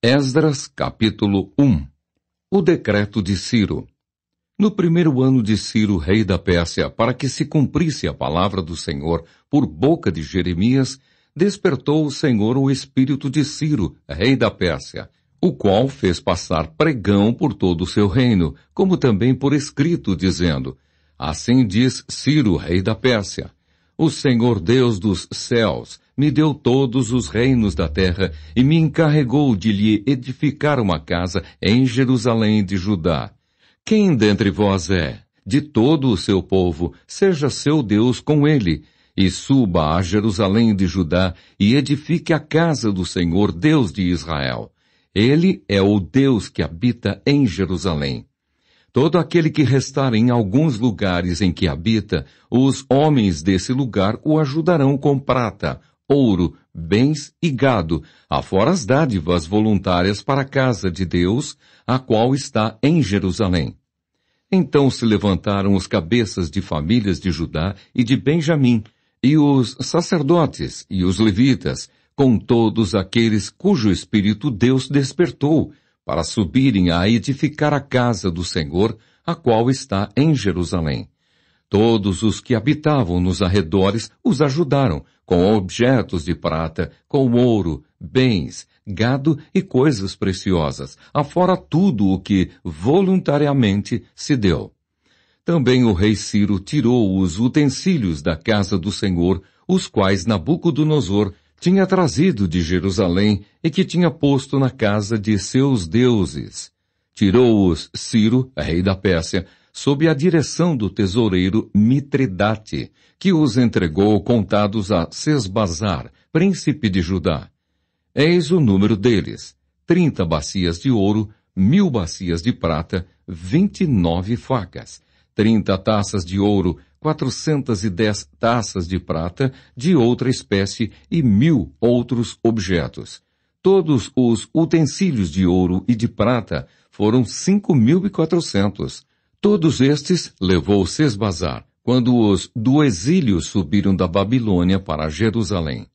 Esdras, capítulo 1 O decreto de Ciro No primeiro ano de Ciro, rei da Pérsia, para que se cumprisse a palavra do Senhor por boca de Jeremias, despertou o Senhor o espírito de Ciro, rei da Pérsia, o qual fez passar pregão por todo o seu reino, como também por escrito, dizendo, Assim diz Ciro, rei da Pérsia, O Senhor Deus dos céus, me deu todos os reinos da terra e me encarregou de lhe edificar uma casa em Jerusalém de Judá. Quem dentre vós é, de todo o seu povo, seja seu Deus com ele, e suba a Jerusalém de Judá e edifique a casa do Senhor Deus de Israel. Ele é o Deus que habita em Jerusalém. Todo aquele que restar em alguns lugares em que habita, os homens desse lugar o ajudarão com prata, ouro, bens e gado, afora as dádivas voluntárias para a casa de Deus, a qual está em Jerusalém. Então se levantaram os cabeças de famílias de Judá e de Benjamim, e os sacerdotes e os levitas, com todos aqueles cujo espírito Deus despertou, para subirem a edificar a casa do Senhor, a qual está em Jerusalém Todos os que habitavam nos arredores os ajudaram, com objetos de prata, com ouro, bens, gado e coisas preciosas, afora tudo o que voluntariamente se deu. Também o rei Ciro tirou os utensílios da casa do Senhor, os quais Nabucodonosor tinha trazido de Jerusalém e que tinha posto na casa de seus deuses. Tirou-os Ciro, rei da Pérsia, sob a direção do tesoureiro Mitridate, que os entregou contados a Sesbazar, príncipe de Judá. Eis o número deles, trinta bacias de ouro, mil bacias de prata, vinte e nove facas, trinta taças de ouro, quatrocentas e dez taças de prata, de outra espécie e mil outros objetos. Todos os utensílios de ouro e de prata foram cinco mil e quatrocentos, Todos estes levou Sesbazar, quando os do exílio subiram da Babilônia para Jerusalém.